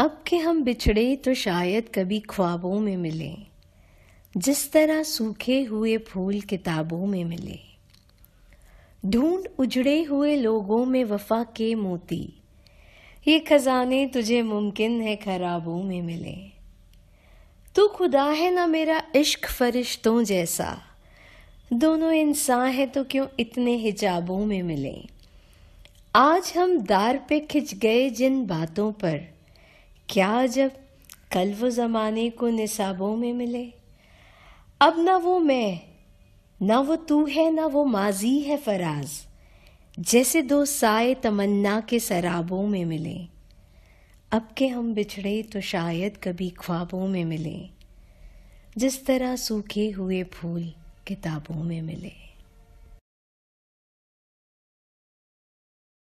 अब के हम बिछड़े तो शायद कभी ख्वाबों में मिले जिस तरह सूखे हुए फूल किताबों में मिले ढूंढ उजड़े हुए लोगों में वफा के मोती ये खजाने तुझे मुमकिन है खराबों में मिले तू खुदा है ना मेरा इश्क फरिश्तों जैसा दोनों इंसान है तो क्यों इतने हिजाबों में मिले आज हम दार पे खिंच गए जिन बातों पर क्या जब कल वो ज़माने को निसाबों में मिले अब ना वो मैं ना वो तू है ना वो माजी है फराज जैसे दो साए तमन्ना के सराबों में मिले अब के हम बिछड़े तो शायद कभी ख्वाबों में मिले जिस तरह सूखे हुए फूल किताबों में मिले